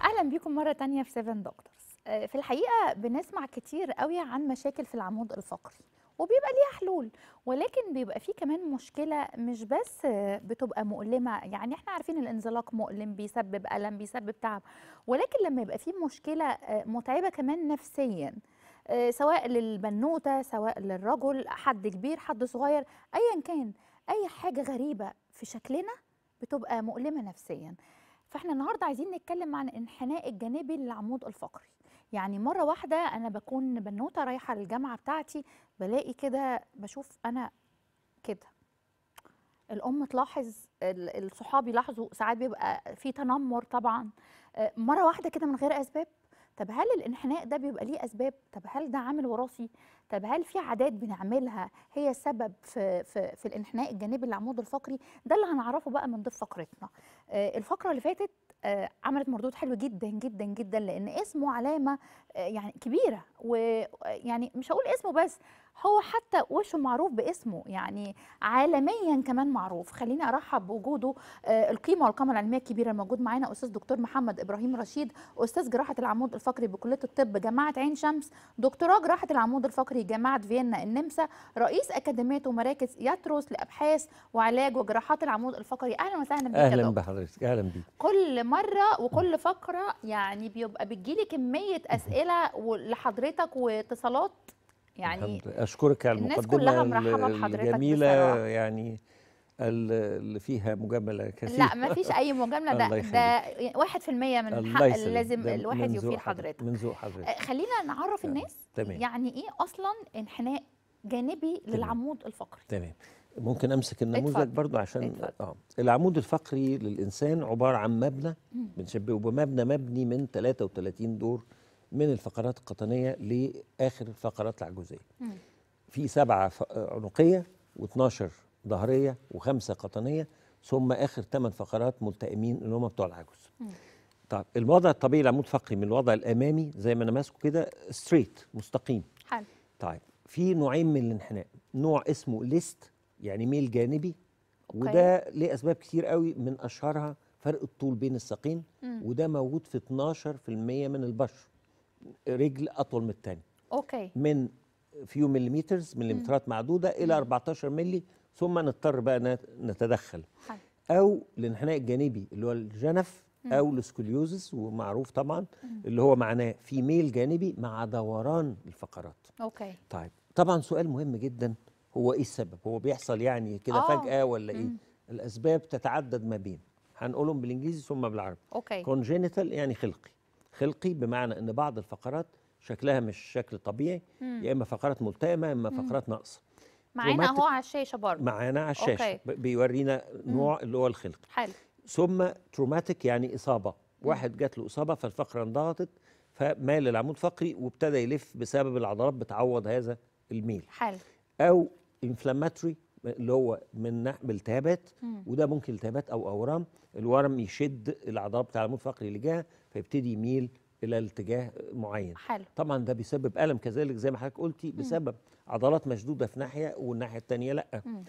اهلا بيكم مره تانية في 7 دكتورز آه، في الحقيقه بنسمع كتير قوي عن مشاكل في العمود الفقري وبيبقى ليها حلول ولكن بيبقى فيه كمان مشكلة مش بس بتبقى مؤلمة يعني احنا عارفين الانزلاق مؤلم بيسبب ألم بيسبب تعب ولكن لما يبقى فيه مشكلة آه، متعبة كمان نفسياً آه، سواء للبنوته سواء للرجل حد كبير حد صغير ايا كان اي حاجه غريبه في شكلنا بتبقى مؤلمه نفسيا فاحنا النهارده عايزين نتكلم عن الانحناء الجانبي للعمود الفقري يعني مره واحده انا بكون بنوته رايحه للجامعه بتاعتي بلاقي كده بشوف انا كده الام تلاحظ الصحاب يلاحظوا ساعات بيبقى في تنمر طبعا آه، مره واحده كده من غير اسباب طب هل الانحناء ده بيبقى ليه اسباب طب هل ده عامل وراثي طب هل في عادات بنعملها هي سبب في في, في الانحناء الجانبي للعمود الفقري ده اللي هنعرفه بقى من ضيف فقرتنا آه الفقره اللي فاتت آه عملت مردود حلو جدا جدا جدا لان اسمه علامه آه يعني كبيره ويعني آه، مش هقول اسمه بس هو حتى وشه معروف باسمه يعني عالميا كمان معروف خليني ارحب بوجوده آه، القيمه والقامه العلميه الكبيره الموجود معانا استاذ دكتور محمد ابراهيم رشيد استاذ جراحه العمود الفقري بكليه الطب جامعه عين شمس دكتوراه جراحه العمود الفقري جامعه فيينا النمسا رئيس اكاديميه ومراكز ياتروس لابحاث وعلاج وجراحات العمود الفقري اهلا وسهلا بك اهلا بحضرتك اهلا بيك كل مره وكل فقره يعني بيبقى بتجيلي كميه اسئله لحضرتك واتصالات يعني اشكرك على المقدمه الجميله يعني اللي فيها مجامله كثيره لا ما فيش اي مجامله ده ده 1% من الحق اللي لازم الواحد يوفيه لحضرتك من ذوق حضرتك آه، خلينا نعرف الناس تمام. يعني ايه اصلا انحناء جانبي تمام. للعمود الفقري تمام ممكن امسك النموذج برضو عشان اه العمود الفقري للانسان عباره عن مبنى بنشبهه بمبنى مبني من 33 دور من الفقرات القطنيه لاخر الفقرات العجوزيه في سبعه عنقيه و12 ظهريه وخمسه قطنيه ثم اخر ثمان فقرات ملتئمين اللي هم بتوع العجوز طب الوضع الطبيعي العمود فقري من الوضع الامامي زي ما انا ماسكه كده ستريت مستقيم حلو طيب في نوعين من الانحناء نوع اسمه ليست يعني ميل جانبي أوكي. وده ليه اسباب كتير قوي من اشهرها فرق الطول بين الساقين وده موجود في 12% من البشر رجل اطول من الثاني اوكي من فيو مليمترز مليمترات معدوده الى 14 ملي ثم نضطر بقى نتدخل حل. او الانحناء الجانبي اللي هو الجنف او السكوليوزس ومعروف طبعا اللي هو معناه في ميل جانبي مع دوران الفقرات اوكي طيب طبعا سؤال مهم جدا هو ايه السبب هو بيحصل يعني كده آه. فجاه ولا ايه مم. الاسباب تتعدد ما بين هنقولهم بالانجليزي ثم بالعربي اوكي كونجينيتال يعني خلقي خلقي بمعنى ان بعض الفقرات شكلها مش شكل طبيعي يا اما فقرات ملتئمه يا اما فقرات ناقصه معانا اهو على الشاشه برضه معانا على الشاشه أوكي. بيورينا نوع مم. اللي هو الخلق حلو ثم تروماتيك يعني اصابه مم. واحد جات له اصابه فالفقره انضغطت فمال العمود الفقري وابتدى يلف بسبب العضلات بتعوض هذا الميل حلو او انفلاماتوري اللي هو من بالتهابات وده ممكن التهابات او اورام الورم يشد العضلات بتاع العمود الفقري اللي لجهه فيبتدي يميل الى اتجاه معين حلو. طبعا ده بيسبب الم كذلك زي ما حضرتك قلتي بسبب مم. عضلات مشدوده في ناحيه والناحيه الثانيه لا مم.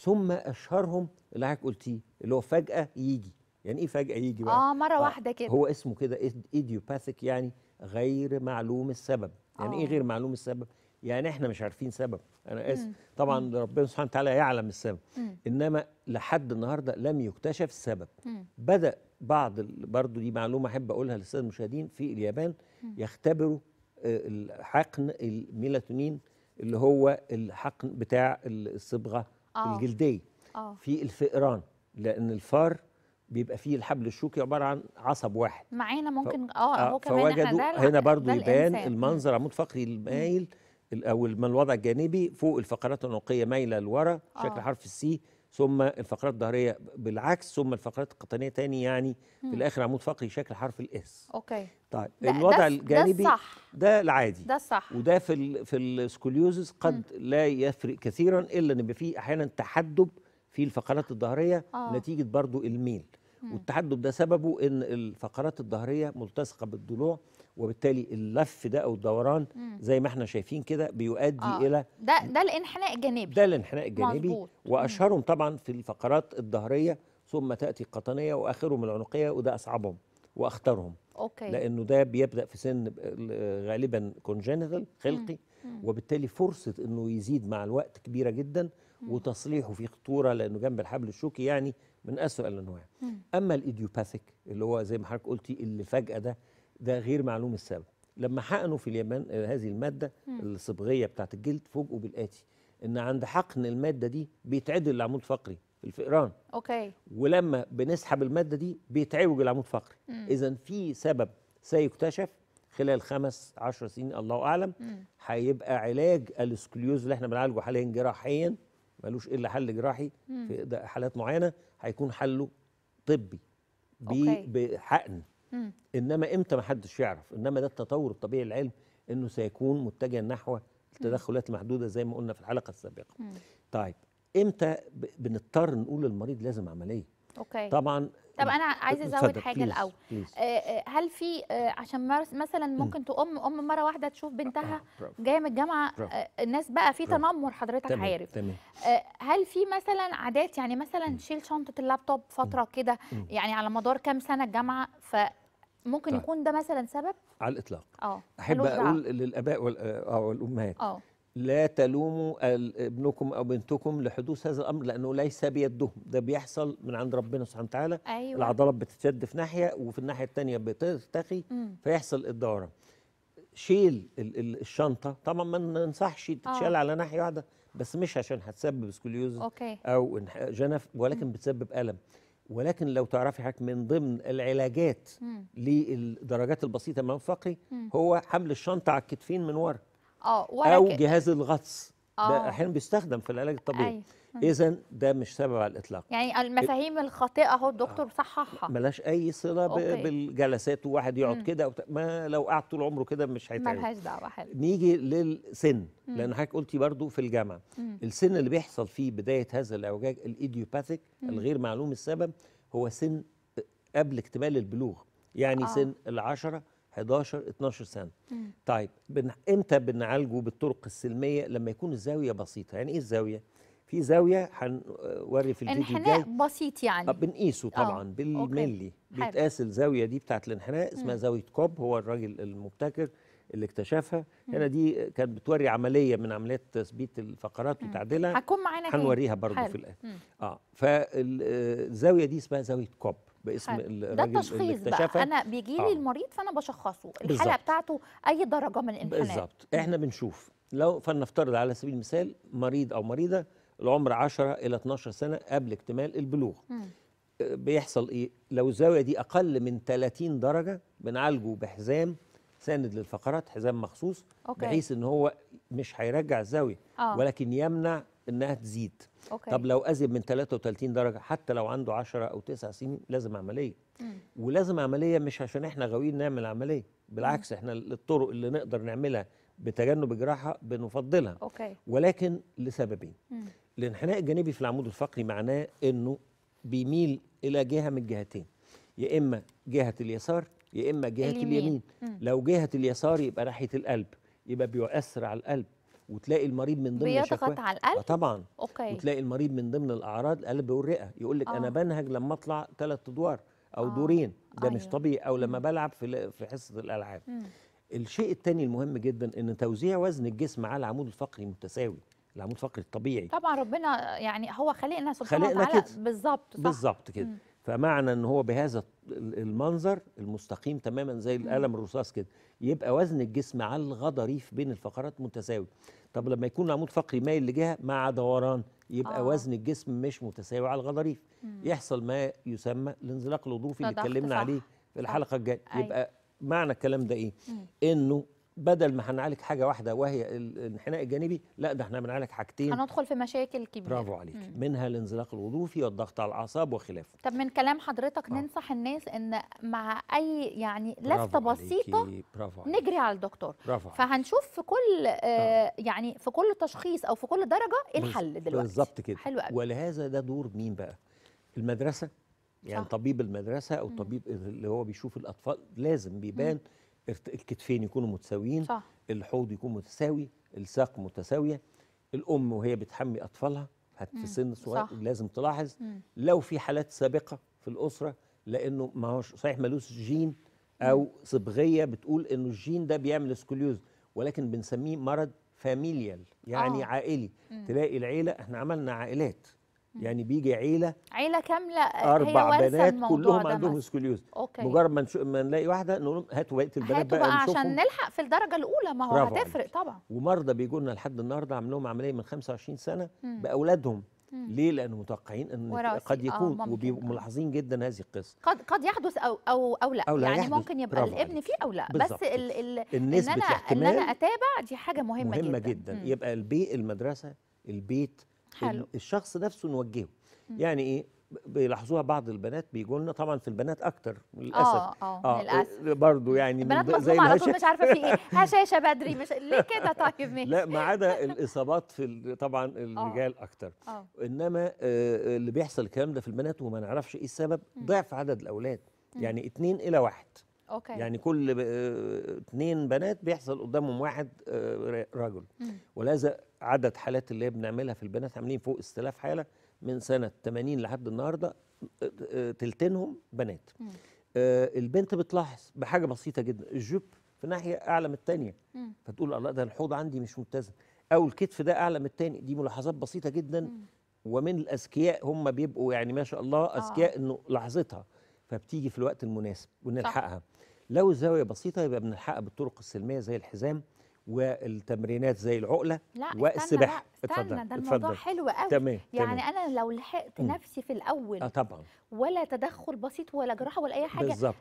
ثم اشهرهم اللي حضرتك قلتيه اللي هو فجاه يجي يعني ايه فجاه يجي بقى اه مره آه، واحده كده هو اسمه كده ايديوباثيك يعني غير معلوم السبب يعني أوه. ايه آه. غير معلوم السبب يعني احنا مش عارفين سبب انا اسف طبعا مم. ربنا سبحانه وتعالى يعلم السبب مم. انما لحد النهارده لم يكتشف السبب مم. بدا بعض برضو دي معلومه احب اقولها للساده المشاهدين في اليابان مم. يختبروا آه، الحقن الميلاتونين اللي هو الحقن بتاع الصبغه أوه. الجلديه أوه. في الفئران لان الفار بيبقى فيه الحبل الشوكي عباره عن عصب واحد معانا ممكن ف... اه هو آه، كمان احنا هنا برضو يبان المنظر عمود فقري المايل او الوضع الجانبي فوق الفقرات العنقيه مايله لورا شكل آه. حرف السي ثم الفقرات الظهريه بالعكس ثم الفقرات القطنيه تاني يعني في الاخر عمود فقري شكل حرف الاس اوكي طيب ده الوضع ده الجانبي ده الصح ده العادي ده الصح وده في الـ في السكوليوزس قد مم. لا يفرق كثيرا الا ان في احيانا تحدب في الفقرات الظهريه آه. نتيجه برضو الميل مم. والتحدب ده سببه ان الفقرات الظهريه ملتصقه بالضلوع وبالتالي اللف ده او الدوران زي ما احنا شايفين كده بيؤدي آه. الى ده ده الانحناء الجانبي ده الانحناء الجانبي مزبوط. واشهرهم طبعا في الفقرات الظهريه ثم تاتي القطنيه واخرهم العنقيه وده اصعبهم واخطرهم اوكي لانه ده بيبدا في سن غالبا كونجنتال خلقي مم. وبالتالي فرصه انه يزيد مع الوقت كبيره جدا مم. وتصليحه في خطوره لانه جنب الحبل الشوكي يعني من اسوء الانواع اما الايديوباثيك اللي هو زي ما حضرتك قلتي اللي فجاه ده ده غير معلوم السبب لما حقنوا في اليابان آه، هذه المادة الصبغية بتاعت الجلد فوجئوا بالآتي إن عند حقن المادة دي بيتعدل العمود الفقري في الفئران أوكي ولما بنسحب المادة دي بيتعوج العمود الفقري إذا في سبب سيكتشف خلال خمس عشر سنين الله أعلم هيبقى علاج الاسكليوز اللي احنا بنعالجه حاليا جراحيا ملوش إلا حل جراحي في حالات معينة هيكون حله طبي بحقن م. انما امتى ما حدش يعرف انما ده التطور الطبيعي للعلم انه سيكون متجها نحو التدخلات المحدوده زي ما قلنا في الحلقه السابقه م. طيب امتى بنضطر نقول للمريض لازم عمليه اوكي طبعا طب انا عايزه ازود حاجه بليز الاول بليز آه، آه، هل في آه، عشان مثلا ممكن تقوم ام مره واحده تشوف بنتها جايه من الجامعه الناس بقى في تنمر حضرتك تمام عارف تمام هل في مثلا عادات يعني مثلا تشيل شنطه اللابتوب فتره كده يعني على مدار كام سنه الجامعه ف ممكن طيب. يكون ده مثلا سبب على الاطلاق اه احب اقول للاباء آه، والامهات اه لا تلوموا ابنكم او بنتكم لحدوث هذا الامر لانه ليس بيدهم ده بيحصل من عند ربنا سبحانه وتعالى أيوة. العضلات بتتشد في ناحيه وفي الناحيه الثانيه بترتخي فيحصل الدوران شيل الشنطه طبعا ما ننصحش تتشال آه. على ناحيه واحده بس مش عشان هتسبب سكوليوز او جنف ولكن بتسبب الم ولكن لو تعرفي حضرتك من ضمن العلاجات للدرجات البسيطه من فقري هو حمل الشنطه على الكتفين من ورا آه، او جهاز الغطس ده آه. احيانا بيستخدم في العلاج الطبيعي أي. أيوه. اذا ده مش سبب على الاطلاق يعني إيه؟ المفاهيم الخاطئه اهو الدكتور آه. صححها ملهاش اي صله أوكي. بالجلسات وواحد يقعد كده وت... ما لو قعد طول عمره كده مش هيتعب ملهاش دعوه حلو نيجي للسن مم. لان حضرتك قلتي برضو في الجامعه مم. السن اللي بيحصل فيه بدايه هذا الاعوجاج الايديوباثيك الغير معلوم السبب هو سن قبل اكتمال البلوغ يعني آه. سن العشرة 11 12 سنه مم. طيب بن... امتى بنعالجه بالطرق السلميه لما يكون الزاويه بسيطه يعني ايه الزاويه في زاويه هنوري في الفيديو الجاي انحناء بسيط يعني آه، بنقيسه آه، طبعا بالملي بيتقاس الزاويه دي بتاعت الانحناء اسمها مم. زاويه كوب هو الراجل المبتكر اللي اكتشفها مم. هنا دي كانت بتوري عمليه من عمليات تثبيت الفقرات وتعديلها هتكون معانا هنوريها برضه في الاخر اه فالزاويه دي اسمها زاويه كوب باسم الراجل ده التشخيص بقى انا بيجي لي آه. المريض فانا بشخصه الحاله بالزبط. بتاعته اي درجه من الانحناء بالظبط احنا بنشوف لو فلنفترض على سبيل المثال مريض او مريضه العمر 10 إلى 12 سنة قبل اكتمال البلوغ م. آه، بيحصل إيه؟ لو الزاوية دي أقل من 30 درجة بنعالجه بحزام ساند للفقرات حزام مخصوص أوكي. بحيث ان هو مش هيرجع الزاويه آه. ولكن يمنع انها تزيد أوكي. طب لو ازيد من 33 درجه حتى لو عنده 10 او 9 سنين لازم عمليه مم. ولازم عمليه مش عشان احنا غاويين نعمل عمليه بالعكس مم. احنا الطرق اللي نقدر نعملها بتجنب الجراحه بنفضلها أوكي. ولكن لسببين مم. الانحناء الجانبي في العمود الفقري معناه انه بيميل الى جهه من الجهتين يا اما جهه اليسار يا اما جهه اليمين, اليمين. لو جهه اليسار يبقى ناحيه القلب يبقى بيؤثر على القلب وتلاقي المريض من ضمن بيضغط على القلب آه طبعا أوكي. وتلاقي المريض من ضمن الاعراض القلب والرئه يقول لك آه. انا بنهج لما اطلع ثلاث ادوار او آه. دورين ده أيوه. مش طبيعي او لما بلعب في في حصه الالعاب مم. الشيء الثاني المهم جدا ان توزيع وزن الجسم على العمود الفقري متساوي العمود الفقري الطبيعي طبعا ربنا يعني هو خلقنا سبحانه وتعالى بالظبط بالظبط كده مم. فمعنى ان هو بهذا المنظر المستقيم تماما زي القلم الرصاص كده يبقى وزن الجسم على الغضاريف بين الفقرات متساوي طب لما يكون العمود الفقري مايل لجهه مع دوران يبقى آه. وزن الجسم مش متساوي على الغضاريف يحصل ما يسمى الانزلاق الوظروفي اللي اتكلمنا عليه في الحلقه الجايه يبقى أيوة. معنى الكلام ده ايه مم. انه بدل ما هنعالج حاجه واحده وهي الانحناء الجانبي لا ده احنا بنعالج حاجتين هندخل في مشاكل كبيره برافو عليك مم. منها الانزلاق الوظيفي والضغط على الاعصاب وخلافه طب من كلام حضرتك آه. ننصح الناس ان مع اي يعني لفته بسيطه برافو عليك. نجري على الدكتور برافو عليك. فهنشوف في كل آه يعني في كل تشخيص او في كل درجه ايه الحل دلوقتي بالظبط كده حلو قوي ولهذا ده دور مين بقى المدرسه يعني صح. طبيب المدرسه او طبيب اللي هو بيشوف الاطفال لازم بيبان مم. الكتفين يكونوا متساويين صح. الحوض يكون متساوي الساق متساويه الام وهي بتحمي اطفالها في سن صغير لازم تلاحظ مم. لو في حالات سابقه في الاسره لانه ما هوش صحيح ملوش جين او صبغيه بتقول انه الجين ده بيعمل سكوليوز ولكن بنسميه مرض فاميليال يعني آه. عائلي مم. تلاقي العيله احنا عملنا عائلات يعني بيجي عيله عيله كامله اربع بنات كلهم عندهم سكوليوز مجرد ما ما نلاقي واحده نقول لهم هاتوا بقيه البنات بقى, بقى عشان نلحق في الدرجه الاولى ما هو هتفرق طبعا ومرضى بيجوا لنا لحد النهارده عامل لهم عمليه من 25 سنه مم. باولادهم مم. ليه؟ لان متوقعين ان وراسي. قد آه، يكون آه وبيبقوا ملاحظين جدا هذه القصه قد قد يحدث او او او لا, أو لا يعني ممكن يبقى الابن فيه او لا بس ال ال النسبة ان انا ان انا اتابع دي حاجه مهمه, جدا مهمة جدا, جدا. يبقى البيئه المدرسه البيت حلو. الشخص نفسه نوجهه يعني ايه بيلاحظوها بعض البنات بيجوا لنا طبعا في البنات اكتر للاسف اه اه, آه، للاسف برضه يعني البنات زي على طول مش عارفه في ايه هشاشه بدري مش ليه كده طيب ماشي لا ما عدا الاصابات في طبعا آه. الرجال اكتر أوه. انما آه، اللي بيحصل الكلام ده في البنات وما نعرفش ايه السبب ضعف عدد الاولاد يعني اثنين الى واحد أوكي. يعني كل اثنين بنات بيحصل قدامهم واحد رجل ولهذا عدد حالات اللي هي بنعملها في البنات عاملين فوق 6000 حاله من سنه 80 لحد النهارده تلتينهم بنات آه البنت بتلاحظ بحاجه بسيطه جدا الجوب في ناحيه اعلى من الثانيه فتقول الله ده الحوض عندي مش متزن او الكتف ده اعلى من الثاني دي ملاحظات بسيطه جدا مم. ومن الاذكياء هم بيبقوا يعني ما شاء الله آه. اذكياء آه. انه لحظتها فبتيجي في الوقت المناسب ونلحقها صح. لو الزاويه بسيطه يبقى بنلحقها بالطرق السلميه زي الحزام والتمرينات زي العقله لا والسباحه اتفضل ده الموضوع حلو قوي تمام يعني تمام. انا لو لحقت نفسي في الاول اه طبعا ولا تدخل بسيط ولا جراحه ولا اي حاجه بالظبط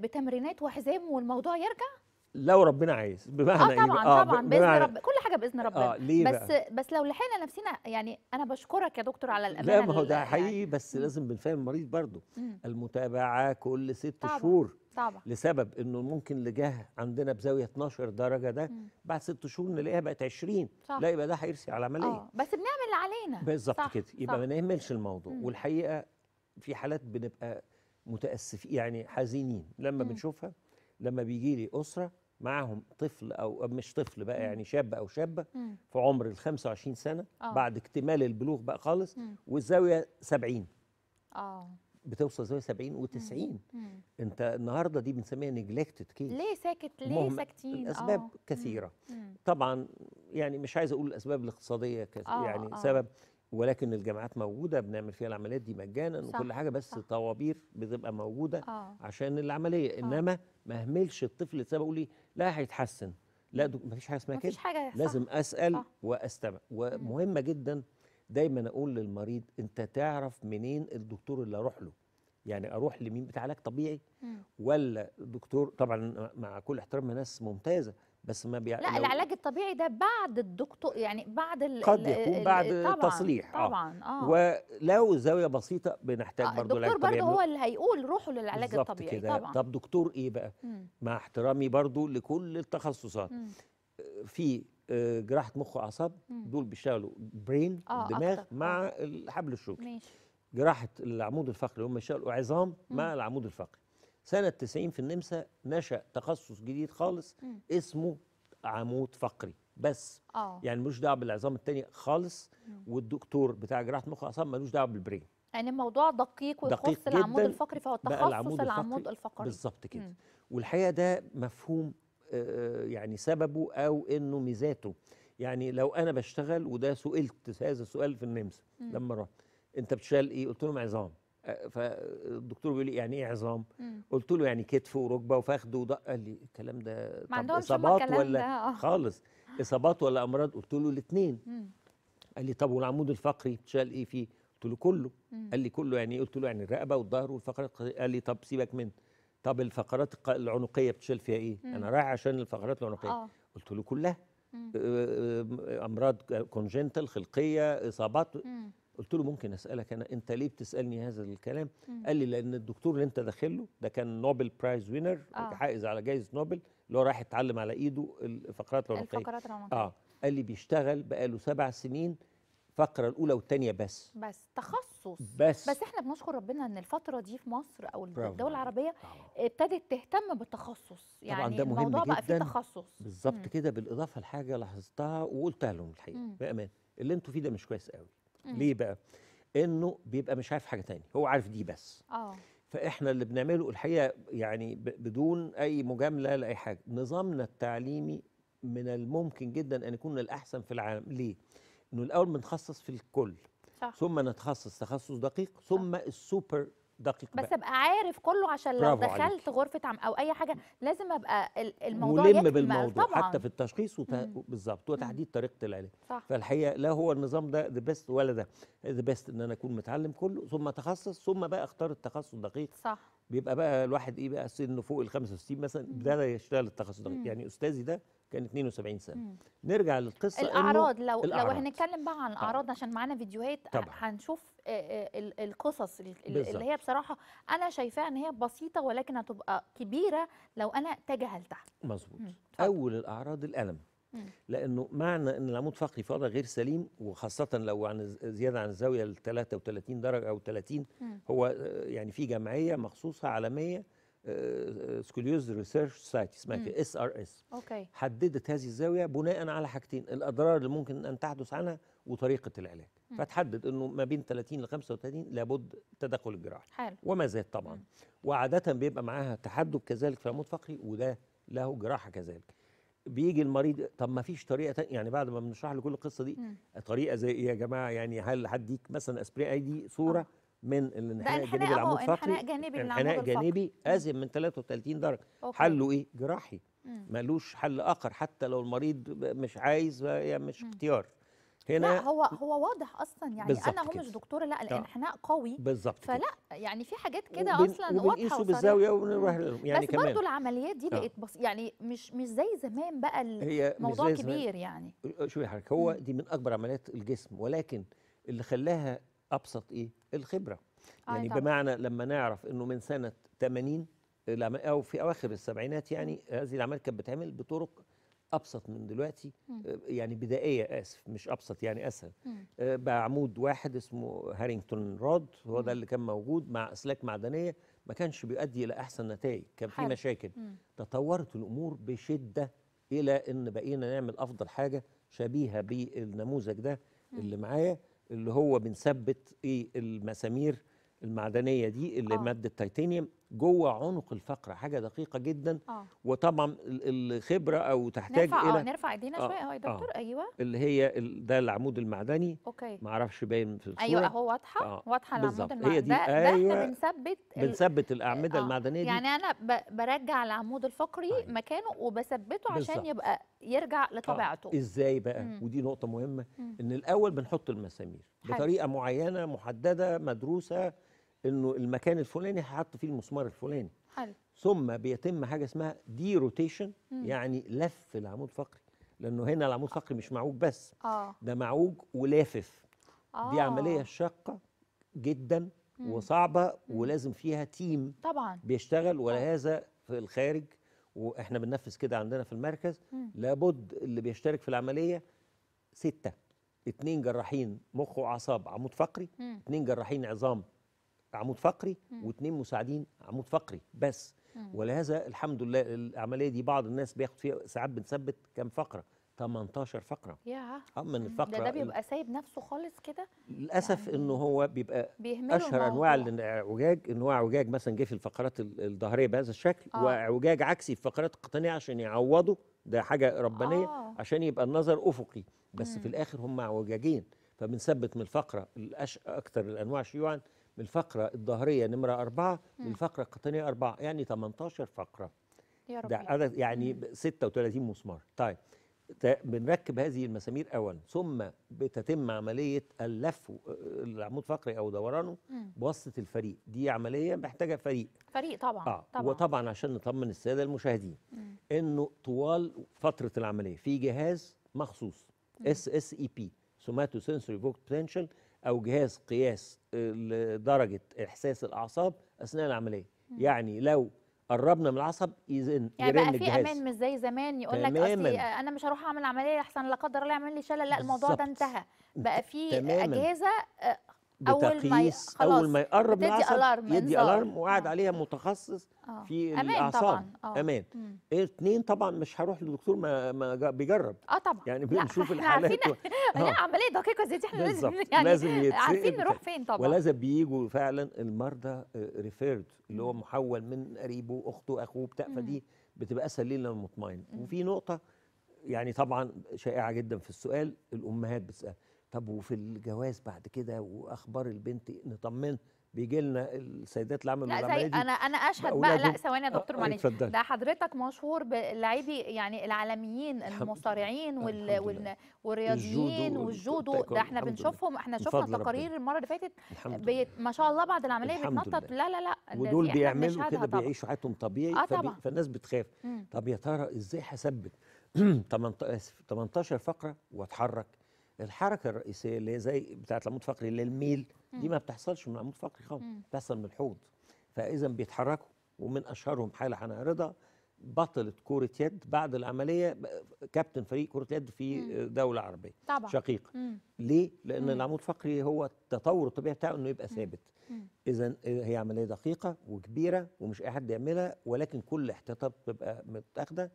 بتمرينات وحزام والموضوع يرجع لو ربنا عايز بمعنى اه طبعا إيه؟ آه طبعا باذن بمعنى... رب كل حاجه باذن آه، ربنا آه ليه بس بقى؟ بس لو لحقنا نفسنا يعني انا بشكرك يا دكتور على الامانه لا ما هو ده يعني حقيقي بس لازم بنفهم المريض برضه المتابعه كل ست شهور طبعا لسبب انه ممكن اللي جه عندنا بزاويه 12 درجه ده مم. بعد ست شهور نلاقيها بقت 20 صح. لا يبقى ده هيرسي على العمليه اه بس بنعمل اللي علينا بالظبط كده يبقى ما نهملش الموضوع مم. والحقيقه في حالات بنبقى متاسفين يعني حزينين لما مم. بنشوفها لما بيجي لي اسره معاهم طفل او مش طفل بقى مم. يعني شاب او شابه مم. في عمر ال 25 سنه أوه. بعد اكتمال البلوغ بقى خالص مم. والزاويه 70 اه بتوصل زي 70 و90 انت النهارده دي بنسميها نجلكتد كيس ليه ساكت ليه ساكتين اسباب أوه. كثيره مم. طبعا يعني مش عايز اقول الاسباب الاقتصاديه كثير آه، يعني أوه. سبب ولكن الجامعات موجوده بنعمل فيها العمليات دي مجانا صح وكل حاجه بس صح طوابير بتبقى موجوده أوه. عشان العمليه آه. انما ما اهملش الطفل اللي سبقه لي لا هيتحسن لا مفيش حاجه اسمها كده حاجه لازم اسال آه. واستمع ومهمه جدا دايما اقول للمريض انت تعرف منين الدكتور اللي اروح له يعني اروح لمين بتاع علاج طبيعي ولا دكتور طبعا مع كل احترام ناس ممتازه بس ما بيع... لا العلاج الطبيعي ده بعد الدكتور يعني بعد ال... قد يكون بعد طبعًا التصليح آه. طبعا اه ولو زاويه بسيطه بنحتاج آه برضه الدكتور برضه هو اللي هيقول روحوا للعلاج الطبيعي كده. طبعا طب دكتور ايه بقى مم. مع احترامي برضه لكل التخصصات مم. في آه، جراحه مخ واعصاب دول بيشتغلوا برين آه،, آه مع الحبل الشوكي ماشي. جراحه العمود الفقري هم يشتغلوا عظام مع العمود الفقري سنه 90 في النمسا نشا تخصص جديد خالص مم. اسمه عمود فقري بس آه. يعني ملوش دعوه بالعظام الثانيه خالص مم. والدكتور بتاع جراحه مخ واعصاب ملوش دعوه بالبرين يعني الموضوع دقيق ويخص العمود الفقري فهو تخصص العمود الفقري, الفقري. بالظبط كده والحقيقه ده مفهوم آه، آه، يعني سببه او انه ميزاته يعني لو انا بشتغل وده سئلت هذا السؤال في النمسا لما رحت انت بتشتغل ايه قلت لهم عظام آه، فالدكتور بيقول لي يعني ايه عظام؟ قلت له يعني كتف وركبه وفخذ وده قال لي الكلام ده طب اصابات ولا خالص اصابات ولا امراض؟ قلت له الاثنين قال لي طب والعمود الفقري بتشتغل ايه فيه؟ قلت له كله مم. قال لي كله يعني إيه؟ قلت له يعني الرقبه والظهر والفقرات قال لي طب سيبك منه طب الفقرات العنقيه بتشيل فيها ايه؟ مم. انا رايح عشان الفقرات العنقيه آه. قلت له كلها امراض كونجنتال خلقيه اصابات مم. قلت له ممكن اسالك انا انت ليه بتسالني هذا الكلام؟ مم. قال لي لان الدكتور اللي انت داخله ده كان نوبل برايز وينر آه. حائز على جائزه نوبل اللي هو رايح يتعلم على ايده الفقرات العنقيه الفقرات العنقيه اه قال لي بيشتغل بقاله سبع سنين الفقره الاولى والثانيه بس بس تخصص بس بس احنا بنشكر ربنا ان الفتره دي في مصر او الدول العربيه ابتدت تهتم بالتخصص يعني طبعا ده مهم الموضوع جداً بقى فيه تخصص بالظبط كده بالاضافه لحاجه لاحظتها وقلتها لهم الحقيقه مم. بامان اللي انتوا فيه ده مش كويس قوي مم. ليه بقى انه بيبقى مش عارف حاجه تاني هو عارف دي بس اه فاحنا اللي بنعمله الحقيقه يعني بدون اي مجامله لاي حاجه نظامنا التعليمي من الممكن جدا ان يكون الاحسن في العالم ليه انه الاول بنتخصص في الكل صح. ثم نتخصص تخصص دقيق ثم صح. السوبر دقيق بس بقى. ابقى عارف كله عشان لو دخلت عليك. غرفه عم او اي حاجه لازم ابقى الموضوع ملم بالموضوع طبعا. حتى في التشخيص وت... بالظبط وتحديد طريقه العلاج فالحقيقه لا هو النظام ده ذا بيست ولا ده ذا بيست ان انا اكون متعلم كله ثم اتخصص ثم بقى اختار التخصص الدقيق صح بيبقى بقى الواحد ايه بقى سنه فوق ال 65 مثلا ابتدى يشتغل التخصص ده يعني استاذي ده كان 72 سنه مم. نرجع للقصه الاعراض لو الأعراض. لو هنتكلم بقى عن الاعراض عشان معانا فيديوهات طبعا. هنشوف القصص اللي هي بصراحه انا شايفاها ان هي بسيطه ولكن هتبقى كبيره لو انا تجاهلتها مظبوط اول الاعراض الالم لانه معنى ان العمود الفقري في وضع غير سليم وخاصه لو عن زياده عن الزاويه ال 33 درجه او 30 هو آه، يعني في جمعيه مخصوصه عالميه سكوليوز ريسيرش سايت اسمها اس ار اس حددت هذه الزاويه بناء على حاجتين الاضرار اللي ممكن ان تحدث عنها وطريقه العلاج مم. فتحدد انه ما بين 30 ل 35 لابد تدخل الجراحي حلو. وما زاد طبعا مم. وعاده بيبقى معاها تحدب كذلك في العمود الفقري وده له جراحه كذلك بيجي المريض طب ما فيش طريقه تانية يعني بعد ما بنشرح له كل القصه دي مم. طريقه زي ايه يا جماعه يعني هل هديك مثلا اسبرين اي دي صوره أوه. من الانحناء الجانبي للعمود الفقري انحناء جانبي انحناء جانبي ازم من 33 درجه أوكي. حله ايه جراحي ملوش حل اخر حتى لو المريض مش عايز مش اختيار هنا لا هو هو واضح اصلا يعني انا هو مش دكتور لا آه. الانحناء قوي بالظبط فلا يعني في حاجات كده اصلا واضحه بالزاويه ونروح يعني بس كمان بس برضه العمليات دي آه. بقت بس يعني مش مش زي زمان بقى الموضوع كبير يعني شوفي حضرتك هو دي من اكبر عمليات الجسم ولكن اللي خلاها ابسط ايه الخبره يعني طبعا. بمعنى لما نعرف انه من سنه 80 او في اواخر السبعينات يعني هذه الاعمال كانت بتتعمل بطرق ابسط من دلوقتي آه، يعني بدائيه اسف مش ابسط يعني اسهل آه، بعمود واحد اسمه هارينجتون رود هو ده اللي كان موجود مع اسلاك معدنيه ما كانش بيؤدي الى احسن نتائج كان في مشاكل تطورت الامور بشده الى ان بقينا نعمل افضل حاجه شبيهه بالنموذج ده اللي معايا اللي هو بنثبت ايه المسامير المعدنيه دي اللي آه. ماده تيتانيوم جوه عنق الفقره حاجه دقيقه جدا آه. وطبعا الخبره او تحتاج نرفع آه، الى آه نرفع ايدينا آه شويه اه يا دكتور آه. ايوه اللي هي ده العمود المعدني اوكي ما اعرفش باين في الصوره ايوه اهو واضحه آه. واضحه العمود المعدني هي دي ده, أيوة ده بنثبت بنثبت الاعمده آه. المعدنيه دي يعني انا برجع العمود الفقري آه. مكانه وبثبته عشان يبقى يرجع لطبيعته آه. ازاي بقى مم. ودي نقطه مهمه مم. ان الاول بنحط المسامير بطريقه معينه محدده مدروسه انه المكان الفلاني هحط فيه المسمار الفلاني حلو ثم بيتم حاجه اسمها دي روتيشن يعني لف العمود الفقري لانه هنا العمود الفقري مش معوج بس آه. ده معوج ولافف آه. دي عمليه شاقه جدا مم. وصعبه ولازم فيها تيم طبعا بيشتغل ولهذا في الخارج واحنا بننفذ كده عندنا في المركز مم. لابد اللي بيشترك في العمليه سته اثنين جراحين مخ واعصاب عمود فقري اثنين جراحين عظام عمود فقري واثنين مساعدين عمود فقري بس ولهذا الحمد لله العمليه دي بعض الناس بياخد فيها ساعات بنثبت كام فقره 18 فقره ياه اه، من الفقره ده, ده بيبقى سايب نفسه خالص كده للاسف يعني انه هو بيبقى اشهر انواع الاعوجاج ان هو مثلا جه في الفقرات الظهريه بهذا الشكل آه. وعوجاج عكسي في فقرات القطنيه عشان يعوضه ده حاجه ربانيه آه. عشان يبقى النظر افقي بس م. في الاخر هم اعوجاجين فبنثبت من الفقره الأش... اكثر الانواع شيوعا من الفقرة الظهرية نمرة أربعة من الفقرة القطنية أربعة يعني 18 فقرة يا رب ده عدد يعني مم. 36 مسمار طيب بنركب هذه المسامير أولا ثم بتتم عملية اللف آه، العمود فقري أو دورانه بواسطة الفريق دي عملية محتاجة فريق فريق طبعا آه. طبعا وطبعا عشان نطمن السادة المشاهدين مم. إنه طوال فترة العملية في جهاز مخصوص اس اس اي بي سوماتو سنسوري فوك بوتنشال او جهاز قياس آه، درجه احساس الاعصاب اثناء العمليه يعني لو قربنا من العصب يزن يعني بقى في الجهاز. امان مش زي زمان يقول لك اصلي انا مش هروح اعمل عمليه احسن لا قدر الله يعمل لي شلل لا الموضوع ده انتهى بقى في اجهزه آه، بتقييس اول ما يقرب من العصب يدي الارم وقعد آه. عليها متخصص آه. في الاعصاب امان طبعا اثنين آه. طبعا مش هروح للدكتور ما, ما بيجرب اه طبعا يعني بنشوف الحالات و... لا آه. عمليه دقيقه زي دي احنا لازم يعني لازم عارفين نروح فين طبعا ولازم بيجوا فعلا المرضى ريفيرد اللي هو محول من قريبه اخته اخوه بتاع فدي بتبقى اسهل لنا المطمئن وفي نقطه يعني طبعا شائعه جدا في السؤال الامهات بتسال طب وفي الجواز بعد كده واخبار البنت نطمن بيجي لنا السيدات اللي عملوا لا زي انا انا اشهد بقى لا ثواني يا آه، دكتور معلش ده حضرتك مشهور بلاعبي يعني العالميين المصارعين وال وال والرياضيين والجودو ده احنا بنشوفهم احنا شفنا تقارير المره اللي فاتت بي... ما شاء الله بعد العمليه بتنطط لا لا لا ودول بيعملوا كده بيعيشوا حياتهم طبيعي آه فبي... فالناس بتخاف طب يا ترى ازاي هثبت 18 فقره واتحرك الحركه الرئيسيه اللي هي زي بتاعه العمود الفقري اللي الميل دي ما بتحصلش من العمود الفقري خالص بتحصل من الحوض فاذا بيتحركوا ومن اشهرهم حاله هنعرضها بطلة كرة يد بعد العملية كابتن فريق كرة يد في مم. دولة عربية طبعا. شقيقة ليه؟ لأن مم. العمود الفقري هو التطور الطبيعي بتاعه إنه يبقى ثابت اذا هي عمليه دقيقه وكبيره ومش اي حد يعملها ولكن كل احتياطات بتبقى متاخده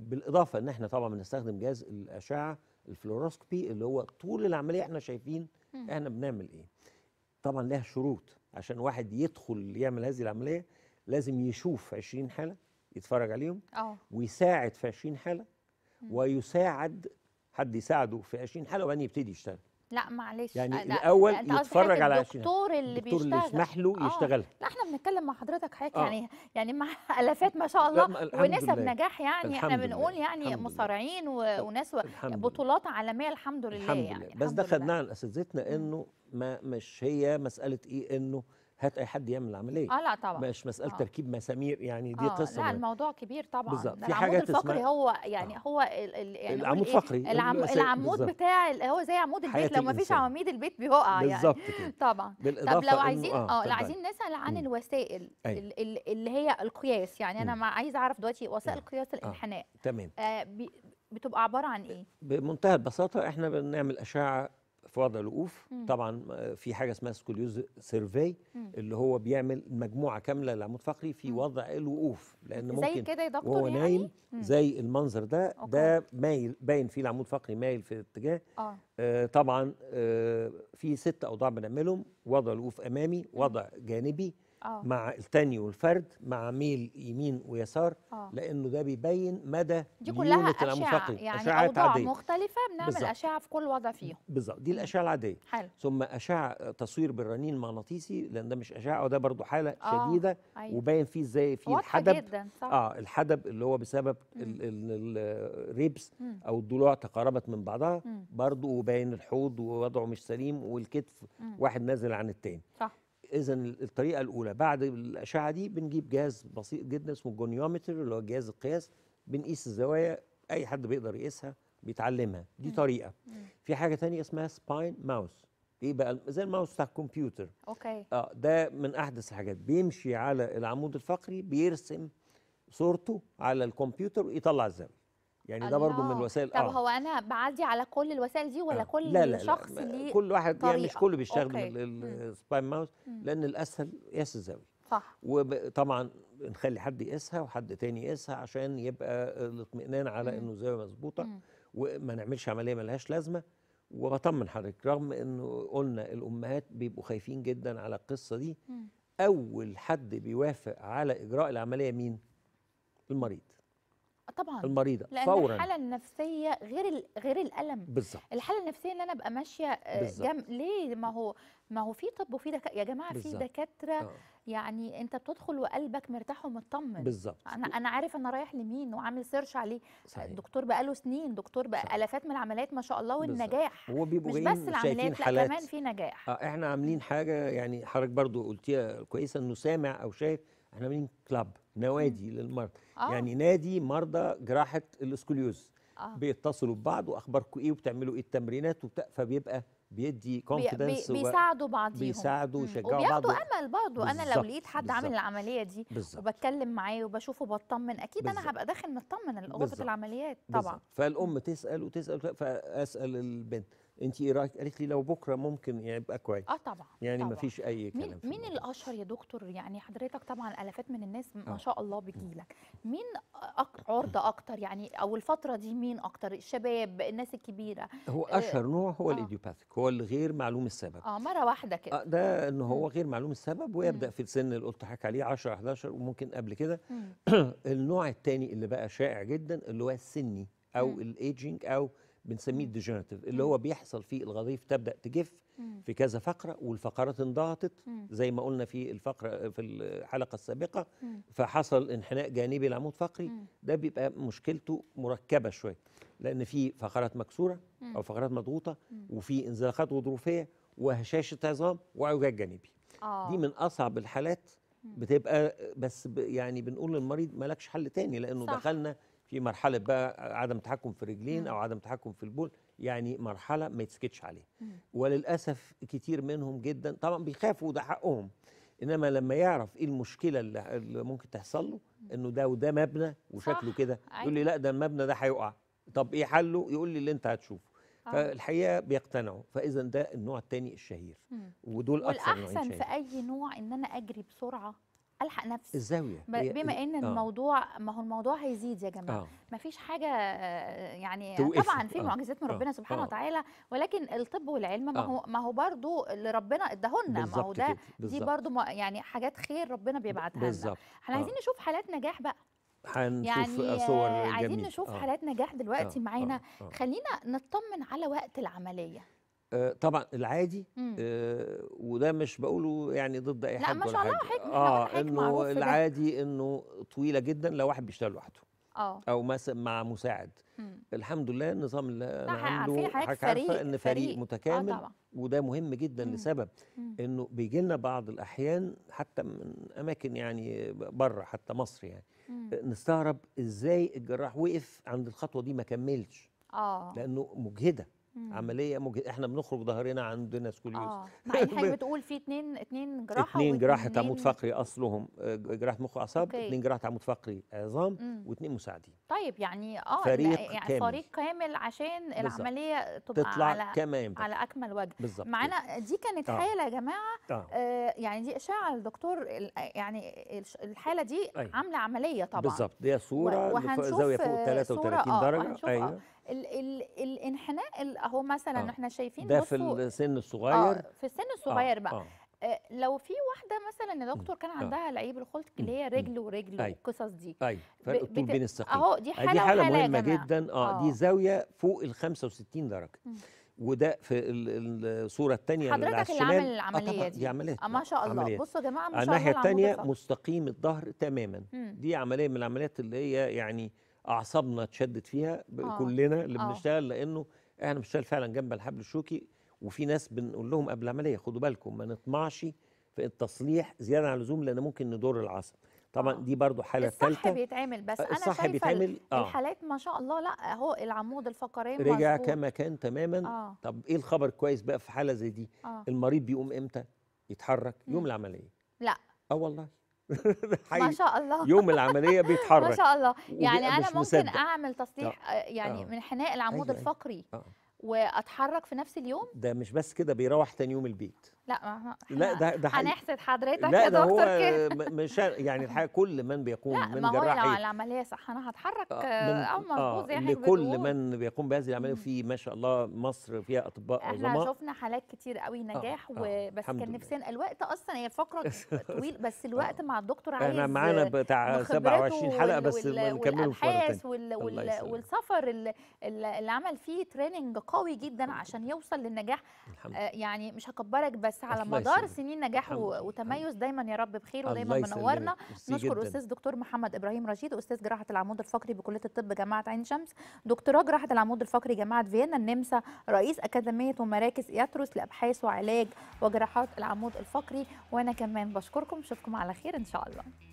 بالاضافه ان احنا طبعا بنستخدم جهاز الاشعه الفلوروسكوبي اللي هو طول العمليه احنا شايفين احنا بنعمل ايه طبعا لها شروط عشان واحد يدخل يعمل هذه العمليه لازم يشوف 20 حاله يتفرج عليهم أوه. ويساعد في 20 حاله ويساعد حد يساعده في 20 حاله وبعدين يبتدي يشتغل لا معلش يعني آه، لا الاول يعني يتفرج يعني على الدكتور اللي الدكتور بيشتغل اللي يسمح له آه، يشتغل يشتغلها لا احنا بنتكلم مع حضرتك حضرتك آه. يعني يعني مع الافات ما شاء الله ونسب نجاح يعني احنا بنقول يعني مصارعين وناس بطولات عالميه الحمد لله الحمد يعني لله. بس ده خدناه على اساتذتنا انه ما مش هي مساله ايه انه هات اي حد يعمل العمليه اه لا طبعا مش مساله آه. تركيب مسامير يعني دي آه. قصه لا الموضوع كبير طبعا بالظبط في العمود الفقري هو آه. يعني آه. هو ال يعني العمود إيه؟ الفقري إيه؟ العم... العمود بالزبط. بتاع هو زي عمود البيت لو ما فيش عواميد البيت بيقع يعني بالظبط طبعا طب لو عايزين اه, آه، لو عايزين نسال عن الوسائل أيوه. اللي هي القياس يعني انا عايز اعرف دلوقتي وسائل نعم. قياس آه. الانحناء تمام بتبقى عباره عن ايه؟ بمنتهى البساطه احنا بنعمل اشعه في وضع الوقوف طبعا آه، في حاجه اسمها سكوليوز سيرفي اللي هو بيعمل مجموعه كامله لعمود فقري في وضع الوقوف لان ممكن زي كده وهو يعني؟ نايم زي المنظر ده أوكي. ده مايل باين فيه العمود الفقري مايل في اتجاه آه. آه طبعا آه في ست اوضاع بنعملهم وضع الوقوف امامي وضع جانبي آه. مع الثاني والفرد مع ميل يمين ويسار أوه. لانه ده بيبين مدى دي كلها اشعه يعني أشعة اوضاع عادية. مختلفه بنعمل بالزبط. اشعه في كل وضع فيهم بالظبط دي الاشعه العاديه حلو. ثم اشعه آه، تصوير بالرنين المغناطيسي لان ده مش اشعه وده برضو حاله أوه. شديده أيوه. وباين فيه ازاي في الحدب جدا صح. اه الحدب اللي هو بسبب الريبس آه، او الضلوع تقاربت من بعضها برضو وباين الحوض ووضعه مش سليم والكتف مم. واحد نازل عن الثاني صح اذا الطريقه الاولى بعد الاشعه دي بنجيب جهاز بسيط جدا اسمه الجونيومتر اللي هو جهاز القياس بنقيس الزوايا اي حد بيقدر يقيسها بيتعلمها دي مم. طريقه مم. في حاجه تانية اسمها سباين ماوس ايه بقى زي الماوس بتاع الكمبيوتر اوكي اه ده من احدث الحاجات بيمشي على العمود الفقري بيرسم صورته على الكمبيوتر ويطلع الزاويه يعني ده برضو من الوسائل طب آه. هو انا بعدي على كل الوسائل دي ولا آه. كل لا لا شخص لا. ليه كل واحد طريقة. يعني مش كله بيشتغل السباين ماوس لان الاسهل قياس الزاويه صح وطبعا نخلي حد يقيسها وحد تاني يقيسها عشان يبقى الاطمئنان على مم. انه الزاويه مظبوطه وما نعملش عمليه ملهاش لازمه وبطمن حضرتك رغم انه قلنا الامهات بيبقوا خايفين جدا على القصه دي مم. اول حد بيوافق على اجراء العمليه مين المريض طبعا المريضه لأن فورا الحاله النفسيه غير غير الالم بالظبط الحاله النفسيه ان انا ابقى ماشيه آه، جم... ليه ما هو ما هو في طب وفي دكاتره يا جماعه في دكاتره آه. يعني انت بتدخل وقلبك مرتاح ومطمن بالظبط انا انا عارف انا رايح لمين وعامل سيرش عليه صحيح. دكتور بقاله سنين دكتور بقى الافات من العمليات ما شاء الله والنجاح هو بيبقوا مش إيه؟ بس العمليات لا كمان في نجاح اه احنا عاملين حاجه يعني حضرتك برضو قلتيها كويسه انه سامع او شايف احنا عاملين كلاب نوادي للمرضى آه. يعني نادي مرضى جراحه الاسكوليوز آه. بيتصلوا ببعض واخباركم ايه وبتعملوا ايه التمرينات وبتاع فبيبقى بيدي كونفيدنس بي بيساعدوا بعضيهم بيساعدوا ويشجعوا بعض وبياخدوا امل برضه انا لو لقيت حد عامل العمليه دي بالزبط. وبتكلم معاه وبشوفه بطمن اكيد بالزبط. انا هبقى داخل مطمن غرفه العمليات طبعا بالزبط. فالام تسال وتسال فاسال البنت انت ايه رايك قالت لي لو بكره ممكن يبقى كويس اه طبعا يعني ما فيش اي كلام مين مين الاشهر يا دكتور يعني حضرتك طبعا الافات من الناس ما آه. شاء الله بتجي لك. مين أك... عرضه اكتر يعني او الفتره دي مين اكتر الشباب الناس الكبيره هو آه، اشهر نوع هو آه. الايديوباثيك هو الغير معلوم السبب اه مره واحده كده آه ده ان هو غير معلوم السبب ويبدا في السن اللي قلت حضرتك عليه 10 11 وممكن قبل كده النوع الثاني اللي بقى شائع جدا اللي هو السني او الايجنج او بنسميه الديجنتيف اللي هو بيحصل فيه الغضيف تبدا تجف في كذا فقره والفقرات انضغطت زي ما قلنا في الفقره في الحلقه السابقه فحصل انحناء جانبي لعمود فقري ده بيبقى مشكلته مركبه شويه لان في فقرات مكسوره او فقرات مضغوطه وفي انزلاقات غضروفيه وهشاشه عظام وعوجاج جانبي آه. دي من اصعب الحالات بتبقى بس يعني بنقول للمريض مالكش حل تاني لانه صح. دخلنا في مرحله بقى عدم تحكم في الرجلين او عدم تحكم في البول يعني مرحله ما يتسكتش عليها وللاسف كتير منهم جدا طبعا بيخافوا ده حقهم انما لما يعرف ايه المشكله اللي ممكن تحصل له انه ده وده مبنى وشكله كده يقول لي أيوة. لا ده المبنى ده هيقع طب ايه حله يقول لي اللي انت هتشوفه آه. فالحقيقه بيقتنعوا فاذا ده النوع الثاني الشهير ودول اكثر نوعين شهير والاحسن في اي نوع ان انا اجري بسرعه الحق نفسي الزاويه بما ان آه. الموضوع ما هو الموضوع هيزيد يا جماعه آه. ما فيش حاجه يعني توقف. طبعا في آه. معجزات من آه. ربنا آه. سبحانه آه. وتعالى ولكن الطب والعلم ما آه. هو ما هو برضه اللي ربنا لنا ما هو ده دي برضه يعني حاجات خير ربنا بيبعتها لنا احنا عايزين آه. نشوف حالات نجاح بقى هنشوف يعني صور عايزين نشوف آه. حالات نجاح دلوقتي آه. معانا آه. آه. خلينا نطمن على وقت العمليه آه، طبعا العادي آه وده مش بقوله يعني ضد اي حد لا ما شاء الله حكمه اه انه العادي انه طويله جدا لو واحد بيشتغل لوحده اه او مثلا مع مساعد مم. الحمد لله النظام اللي عنده حاجه حضرتك عارفه ان فريق, فريق. آه، متكامل آه طبعا. وده مهم جدا مم. لسبب مم. انه بيجي لنا بعض الاحيان حتى من اماكن يعني بره حتى مصر يعني مم. نستغرب ازاي الجراح وقف عند الخطوه دي ما كملش اه لانه مجهده مم. عمليه مجد... احنا بنخرج ظهرنا عندنا يوم اه مع الحقيقه بتقول في اثنين اثنين جراحه اثنين جراحه واتنين... عمود فقري اصلهم آه، جراحه مخ واعصاب اثنين جراحه عمود فقري عظام واثنين مساعدين طيب يعني اه فريق يعني كامل. فريق كامل عشان بالزبط. العمليه تبقى تطلع على كما على اكمل وجه بالظبط معانا دي كانت آه. حاله يا جماعه آه. آه يعني دي اشاعه للدكتور يعني الحاله دي أيوه. عامله عمليه طبعا بالظبط دي صوره زاويه فوق 33 آه، آه. درجه ايوه ال ال الانحناء اهو مثلا آه. احنا شايفين ده في السن آه، الصغير آه في السن آه، الصغير آه. بقى آه. لو في واحده مثلا يا دكتور كان آه. عندها لعيب الخلط اللي هي رجل ورجل طيب. والقصص دي ايوه فرق الطول بين الساقين اهو دي حاله, دي حالة مهمه جدا آه, أوه. دي زاويه فوق ال 65 درجه م. وده في الصوره الثانيه اللي على الشمال حضرتك اللي عامل العمليه دي, دي عمليات ما شاء الله عمليات. بصوا يا جماعه ما شاء الله الناحيه الثانيه مستقيم الظهر تماما م. دي عمليه من العمليات اللي هي يعني اعصابنا اتشدت فيها آه. كلنا اللي آه. بنشتغل لانه احنا بنشتغل فعلا جنب الحبل الشوكي وفي ناس بنقول لهم قبل العمليه خدوا بالكم ما نطمعش في التصليح زياده عن اللزوم لان ممكن نضر العصب طبعا آه. دي برضو حاله ثالثه الصح بيتعمل بس الصح انا شايفه بيتعمل آه. الحالات ما شاء الله لا اهو العمود الفقري رجع مزبوط. كما كان تماما آه. طب ايه الخبر كويس بقى في حاله زي دي آه. المريض بيقوم امتى يتحرك م. يوم العمليه لا اه والله ما شاء الله يوم العمليه بيتحرك ما شاء الله يعني انا ممكن مصدق. اعمل تصليح آه. آه، يعني آه. من حناء العمود أيوه،, أيوة الفقري آه. واتحرك في نفس اليوم ده مش بس كده بيروح تاني يوم البيت لا ما لا ده ده هنحسد حضرتك لا يا دكتور كده مش يعني الحقيقه كل من بيقوم لا من ما هو لو العمليه صح انا هتحرك آه، او مظبوط آه يعني لكل بدور. من بيقوم بهذه العمليه في ما شاء الله مصر فيها اطباء احنا شفنا حالات كتير قوي نجاح آه آه وبس كان نفسنا الوقت اصلا هي فقره طويل بس آه. الوقت آه مع الدكتور عايز احنا معانا بتاع 27 حلقه بس نكمله في والابحاث والسفر اللي عمل فيه تريننج قوي جدا عشان يوصل للنجاح آه، يعني مش هكبرك بس بس على مدار سنين نجاح وتميز دايما يا رب بخير ودايما منورنا نشكر استاذ دكتور محمد ابراهيم رشيد استاذ جراحه العمود الفقري بكليه الطب جامعه عين شمس دكتوراه جراحه العمود الفقري جامعه فيينا النمسا رئيس اكاديميه ومراكز ياتروس لابحاث وعلاج وجراحات العمود الفقري وانا كمان بشكركم اشوفكم على خير ان شاء الله